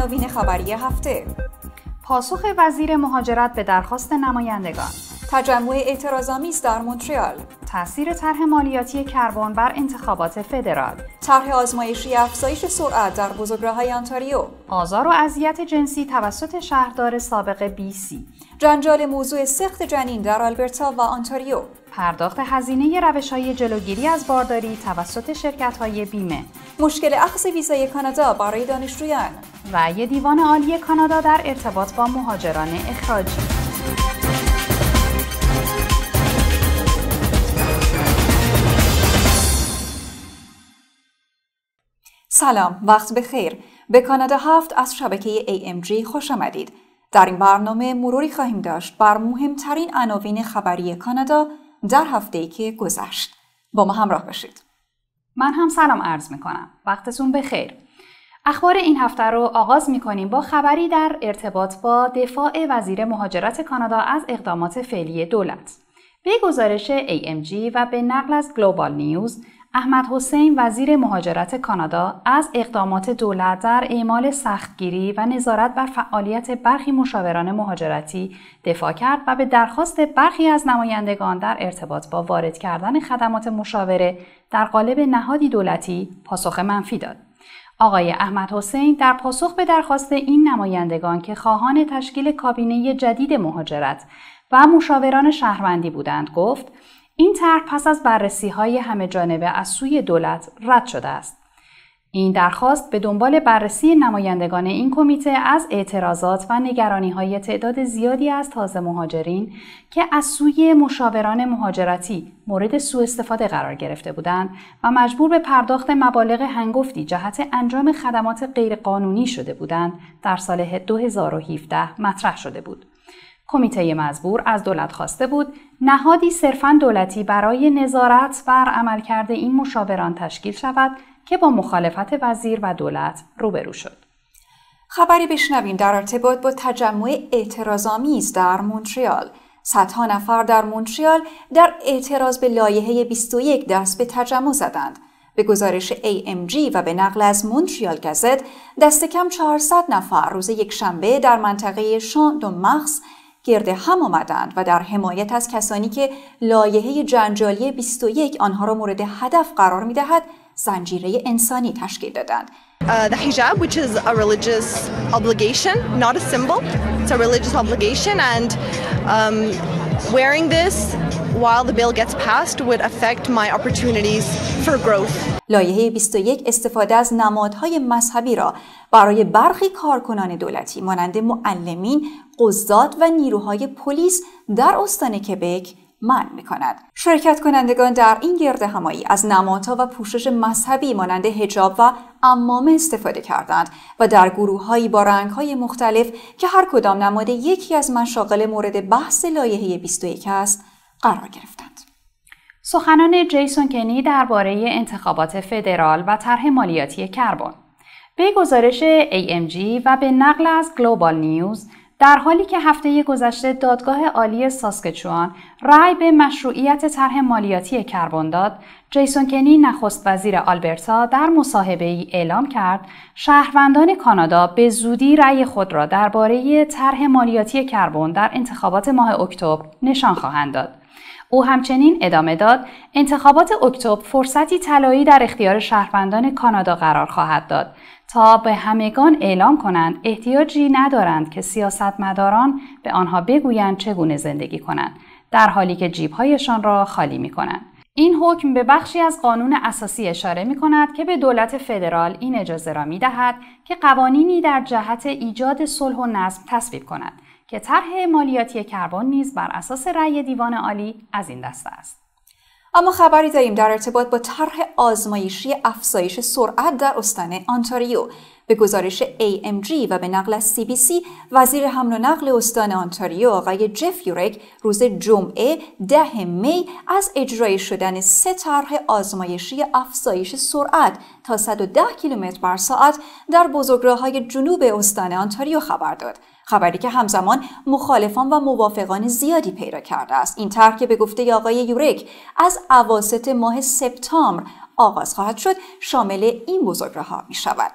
عناوین خبری هفته پاسخ وزیر مهاجرت به درخواست نمایندگان تجمع اعتراضآمیز در مونترال تاثیر طرح مالیاتی کربن بر انتخابات فدرال طرح آزمایشی افزایش سرعت در بزرگراهای آنتاریو آزار و اذیت جنسی توسط شهردار سابق سی جنجال موضوع سخت جنین در آلبرتا و آنتاریو پرداخت هزینه روش های جلوگیری از بارداری توسط شرکت های بیمه مشکل اخذ ویزای کانادا برای دانشجویان و یه دیوان عالی کانادا در ارتباط با مهاجران اخراجی سلام وقت بخیر به کانادا هفت از شبکه AMG خوش آمدید در این برنامه مروری خواهیم داشت بر مهمترین عناوین خبری کانادا در ای که گذشت با ما همراه باشید من هم سلام عرض می کنم وقتتون بخیر اخبار این هفته رو آغاز می کنیم با خبری در ارتباط با دفاع وزیر مهاجرت کانادا از اقدامات فعلی دولت. به گزارش AMG و به نقل از گلوبال نیوز، احمد حسین وزیر مهاجرت کانادا از اقدامات دولت در اعمال سختگیری و نظارت بر فعالیت برخی مشاوران مهاجرتی دفاع کرد و به درخواست برخی از نمایندگان در ارتباط با وارد کردن خدمات مشاوره در قالب نهادی دولتی پاسخ منفی داد. آقای احمد حسین در پاسخ به درخواست این نمایندگان که خواهان تشکیل کابینه جدید مهاجرت و مشاوران شهروندی بودند گفت این طرح پس از بررسی های همه جانبه از سوی دولت رد شده است. این درخواست به دنبال بررسی نمایندگان این کمیته از اعتراضات و نگرانی های تعداد زیادی از تازه مهاجرین که از سوی مشاوران مهاجرتی مورد سوء استفاده قرار گرفته بودند و مجبور به پرداخت مبالغ هنگفتی جهت انجام خدمات غیرقانونی شده بودند در سال 2017 مطرح شده بود. کمیته مزبور از دولت خواسته بود نهادی صرفا دولتی برای نظارت بر عملکرد این مشاوران تشکیل شود که با مخالفت وزیر و دولت روبرو شد. خبری بشنویم در ارتباط با تجمع اعتراضآمیز در مونتریال صدها نفر در مونتریال در اعتراض به لایحه 21 دست به تجمع زدند به گزارش AMG و به نقل از مونتریال گزت دست کم 400 نفر روز یک شنبه در منطقه شان دو مخص گرد هم آمدند و در حمایت از کسانی که لایحه جنجالی 21 آنها را مورد هدف قرار می دهد زنجیره انسانی تشکیل دادند Uh, the hijab, which is a religious obligation, not a symbol. It's a religious obligation, and um, wearing this while the bill gets passed would affect my opportunities for growth. لایحه 21 استفاده از نمادهای مذهبی را برای برخی کارکنان دولتی مانند معلمین، قضات و نیروهای پلیس در استان کبک منع می کند. شرکت کنندگان در این گرد همایی از نمادها و پوشش مذهبی مانند هجاب و امامه استفاده کردند و در گروههایی با های مختلف که هر کدام نماد یکی از مشاغل مورد بحث لایحه 21 است قرار گرفتند. سخنان جیسون کنی درباره انتخابات فدرال و طرح مالیاتی کربن به گزارش AMG و به نقل از گلوبال نیوز در حالی که هفته گذشته دادگاه عالی ساسکچوان رأی به مشروعیت طرح مالیاتی کربن داد، جیسون کنی نخست وزیر آلبرتا در مصاحبه ای اعلام کرد شهروندان کانادا به زودی رأی خود را درباره طرح مالیاتی کربن در انتخابات ماه اکتبر نشان خواهند داد. او همچنین ادامه داد انتخابات اکتبر فرصتی طلایی در اختیار شهروندان کانادا قرار خواهد داد تا به همگان اعلام کنند احتیاجی ندارند که سیاستمداران به آنها بگویند چگونه زندگی کنند در حالی که جیبهایشان را خالی می کنند. این حکم به بخشی از قانون اساسی اشاره می کند که به دولت فدرال این اجازه را می دهد که قوانینی در جهت ایجاد صلح و نظم تصویب کند که طرح مالیاتی کربن نیز بر اساس رأی دیوان عالی از این دسته است. اما خبری داریم در ارتباط با طرح آزمایشی افزایش سرعت در استان آنتاریو به گزارش AMG و به نقل از CBC وزیر حمل و نقل استان آنتاریو آقای جف یورک روز جمعه ده می از اجرای شدن سه طرح آزمایشی افزایش سرعت تا 110 کیلومتر بر ساعت در بزرگراه‌های جنوب استان آنتاریو خبر داد خبری که همزمان مخالفان و موافقان زیادی پیدا کرده است این طرح که به گفته آقای یورک از عواسط ماه سپتامبر آغاز خواهد شد شامل این بزرگراه ها می شود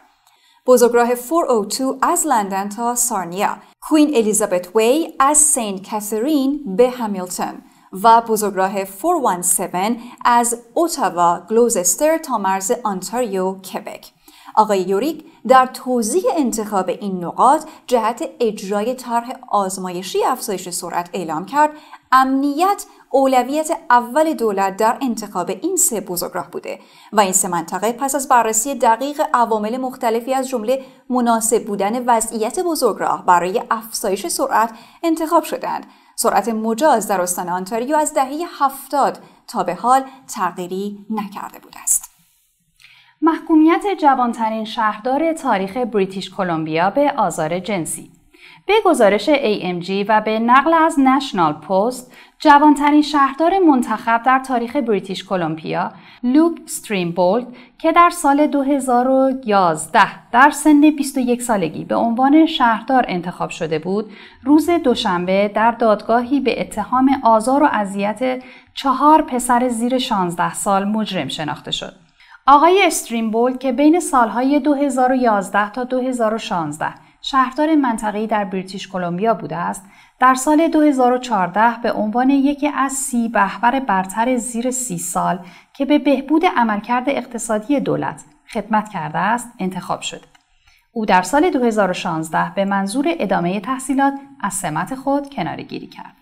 بزرگراه 402 از لندن تا سارنیا کوین الیزابت وی از سینت کاترین به همیلتون و بزرگراه 417 از اوتاوا گلوزستر تا مرز آنتاریو کبک آقای یوریک در توضیح انتخاب این نقاط جهت اجرای طرح آزمایشی افزایش سرعت اعلام کرد امنیت اولویت اول دولت در انتخاب این سه بزرگراه بوده و این سه منطقه پس از بررسی دقیق عوامل مختلفی از جمله مناسب بودن وضعیت بزرگراه برای افزایش سرعت انتخاب شدند سرعت مجاز در استان آنتاریو از دهه هفتاد تا به حال تغییری نکرده بوده است جوانترین شهردار تاریخ بریتیش کلمبیا به آزار جنسی به گزارش AMG و به نقل از نشنال پست، جوانترین شهردار منتخب در تاریخ بریتیش کلمبیا، لوک بولد که در سال 2011 در سن 21 سالگی به عنوان شهردار انتخاب شده بود، روز دوشنبه در دادگاهی به اتهام آزار و اذیت چهار پسر زیر 16 سال مجرم شناخته شد. آقای استرینبول که بین سالهای 2011 تا 2016 شهردار منطقه‌ای در بریتیش کلمبیا بوده است، در سال 2014 به عنوان یکی از سی بهبر برتر زیر سی سال که به بهبود عملکرد اقتصادی دولت خدمت کرده است، انتخاب شد. او در سال 2016 به منظور ادامه تحصیلات از سمت خود کنارگیری کرد.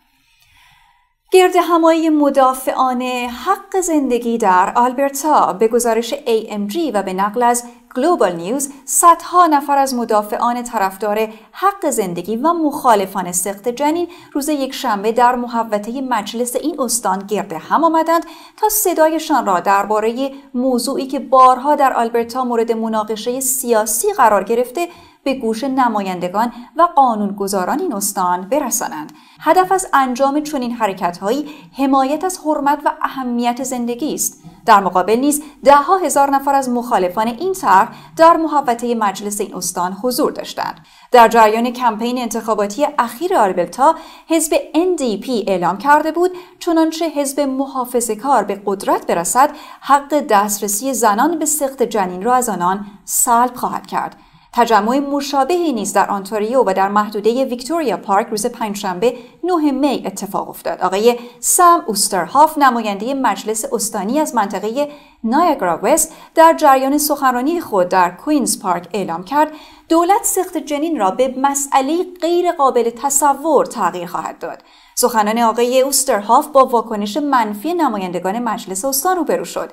گرد همایی مدافعان حق زندگی در آلبرتا به گزارش AMG و به نقل از گلوبال نیوز صدها نفر از مدافعان طرفدار حق زندگی و مخالفان سخت جنین روز یک شنبه در محوطه مجلس این استان گرد هم آمدند تا صدایشان را درباره موضوعی که بارها در آلبرتا مورد مناقشه سیاسی قرار گرفته به گوش نمایندگان و قانونگذاران این استان برسانند هدف از انجام چنین هایی حمایت از حرمت و اهمیت زندگی است در مقابل نیز دهها هزار نفر از مخالفان این طرح در محوطه مجلس این استان حضور داشتند در جریان کمپین انتخاباتی اخیر آربلتا حزب NDP اعلام کرده بود چنانچه حزب محافظ کار به قدرت برسد حق دسترسی زنان به سخت جنین را از آنان سلب خواهد کرد تجمع مشابهی نیز در آنتاریو و در محدوده ویکتوریا پارک روز پنجشنبه 9 می اتفاق افتاد. آقای سم اوسترهاف نماینده مجلس استانی از منطقه نایاگرا وست در جریان سخنرانی خود در کوینز پارک اعلام کرد دولت سخت جنین را به مسئله غیر قابل تصور تغییر خواهد داد. سخنان آقای اوسترهاف با واکنش منفی نمایندگان مجلس استان روبرو شد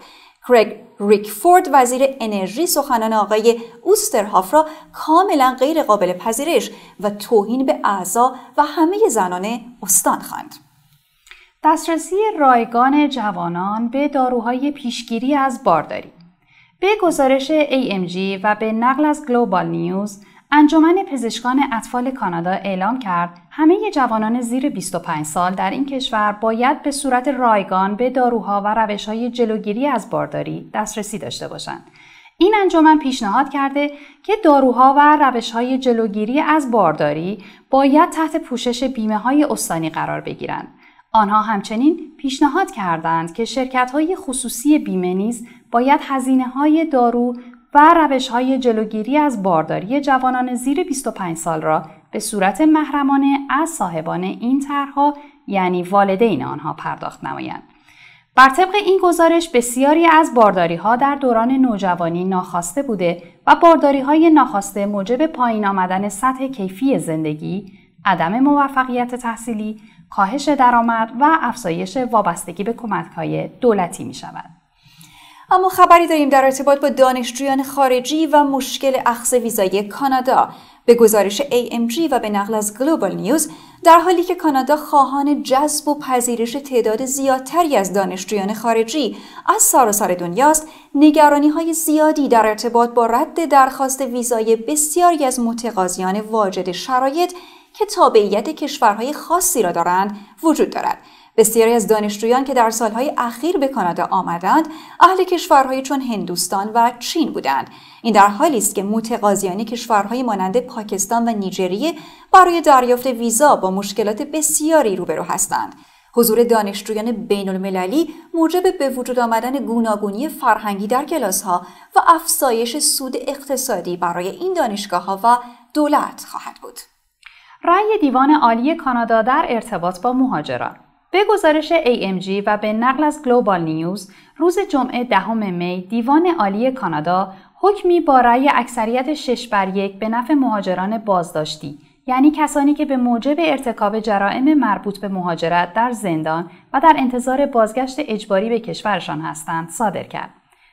کرگ ریکفورد وزیر انرژی سخنان آقای اوسترهاف را کاملا غیر قابل پذیرش و توهین به اعضا و همه زنان استان خواند. دسترسی رایگان جوانان به داروهای پیشگیری از بارداری به گزارش AMG و به نقل از گلوبال نیوز انجمن پزشکان اطفال کانادا اعلام کرد همه جوانان زیر 25 سال در این کشور باید به صورت رایگان به داروها و روشهای جلوگیری از بارداری دسترسی داشته باشند. این انجمن پیشنهاد کرده که داروها و روشهای جلوگیری از بارداری باید تحت پوشش بیمه های استانی قرار بگیرند. آنها همچنین پیشنهاد کردند که شرکت های خصوصی بیمه نیز باید هزینه های دارو و روش های جلوگیری از بارداری جوانان زیر 25 سال را به صورت محرمانه از صاحبان این طرحها یعنی والدین آنها پرداخت نمایند. بر طبق این گزارش بسیاری از بارداری ها در دوران نوجوانی ناخواسته بوده و بارداری های ناخواسته موجب پایین آمدن سطح کیفی زندگی، عدم موفقیت تحصیلی، کاهش درآمد و افزایش وابستگی به کمک دولتی می شود. اما خبری داریم در ارتباط با دانشجویان خارجی و مشکل اخذ ویزای کانادا به گزارش AMG و به نقل از گلوبال نیوز در حالی که کانادا خواهان جذب و پذیرش تعداد زیادتری از دانشجویان خارجی از سراسر دنیاست نگرانی های زیادی در ارتباط با رد درخواست ویزای بسیاری از متقاضیان واجد شرایط که تابعیت کشورهای خاصی را دارند وجود دارد بسیاری از دانشجویان که در سالهای اخیر به کانادا آمدند اهل کشورهایی چون هندوستان و چین بودند این در حالی است که متقاضیان کشورهای مانند پاکستان و نیجریه برای دریافت ویزا با مشکلات بسیاری روبرو هستند حضور دانشجویان بین المللی موجب به وجود آمدن گوناگونی فرهنگی در کلاسها و افزایش سود اقتصادی برای این دانشگاه ها و دولت خواهد بود. رأی دیوان عالی کانادا در ارتباط با مهاجران به گزارش AMG و به نقل از گلوبال نیوز روز جمعه دهم می دیوان عالی کانادا حکمی با رأی اکثریت 6 بر یک به نفع مهاجران بازداشتی یعنی کسانی که به موجب ارتکاب جرائم مربوط به مهاجرت در زندان و در انتظار بازگشت اجباری به کشورشان هستند صادر کرد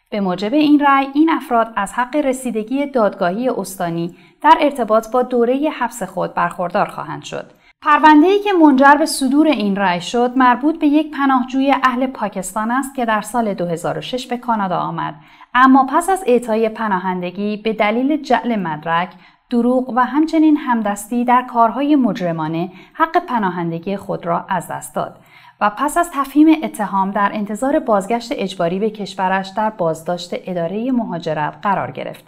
به موجب این رأی این افراد از حق رسیدگی دادگاهی استانی در ارتباط با دوره حبس خود برخوردار خواهند شد پرونده ای که منجر به صدور این رأی شد مربوط به یک پناهجوی اهل پاکستان است که در سال 2006 به کانادا آمد اما پس از اعطای پناهندگی به دلیل جعل مدرک دروغ و همچنین همدستی در کارهای مجرمانه حق پناهندگی خود را از دست داد و پس از تفهیم اتهام در انتظار بازگشت اجباری به کشورش در بازداشت اداره مهاجرت قرار گرفت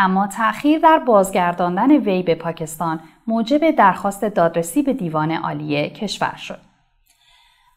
اما تأخیر در بازگرداندن وی به پاکستان موجب درخواست دادرسی به دیوان عالی کشور شد.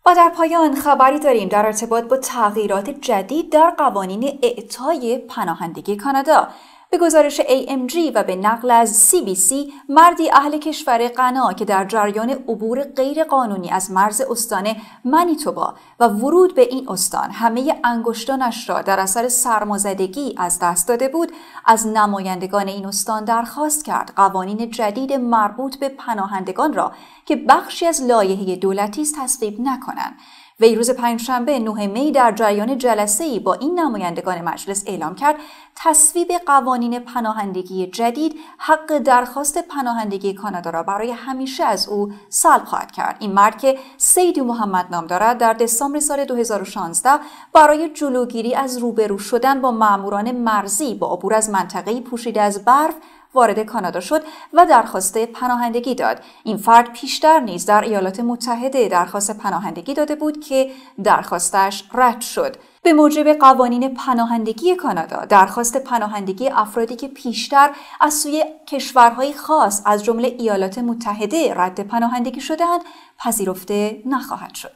و در پایان خبری داریم در ارتباط با تغییرات جدید در قوانین اعطای پناهندگی کانادا به گزارش AMG و به نقل از CBC مردی اهل کشور غنا که در جریان عبور غیرقانونی از مرز استان مانیتوبا و ورود به این استان همه انگشتانش را در اثر سرمازدگی از دست داده بود از نمایندگان این استان درخواست کرد قوانین جدید مربوط به پناهندگان را که بخشی از لایحه دولتی است تصویب نکنند وی روز پنجشنبه نه می در جریان جلسه ای با این نمایندگان مجلس اعلام کرد تصویب قوانین پناهندگی جدید حق درخواست پناهندگی کانادا را برای همیشه از او سلب خواهد کرد این مرد که سیدی محمد نام دارد در دسامبر سال 2016 برای جلوگیری از روبرو شدن با ماموران مرزی با عبور از منطقه پوشیده از برف وارد کانادا شد و درخواست پناهندگی داد این فرد پیشتر نیز در ایالات متحده درخواست پناهندگی داده بود که درخواستش رد شد به موجب قوانین پناهندگی کانادا درخواست پناهندگی افرادی که پیشتر از سوی کشورهای خاص از جمله ایالات متحده رد پناهندگی شدهاند پذیرفته نخواهد شد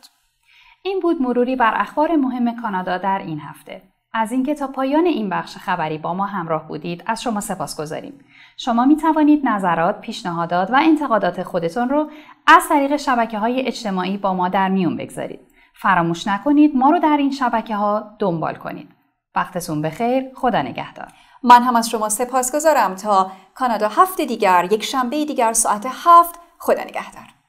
این بود مروری بر اخبار مهم کانادا در این هفته از اینکه تا پایان این بخش خبری با ما همراه بودید از شما سپاس گذاریم. شما می توانید نظرات، پیشنهادات و انتقادات خودتون رو از طریق شبکه های اجتماعی با ما در میون بگذارید. فراموش نکنید ما رو در این شبکه ها دنبال کنید. وقتتون بخیر، خدا نگهدار. من هم از شما سپاس گذارم تا کانادا هفته دیگر، یک شنبه دیگر ساعت هفت، خدا نگهدار.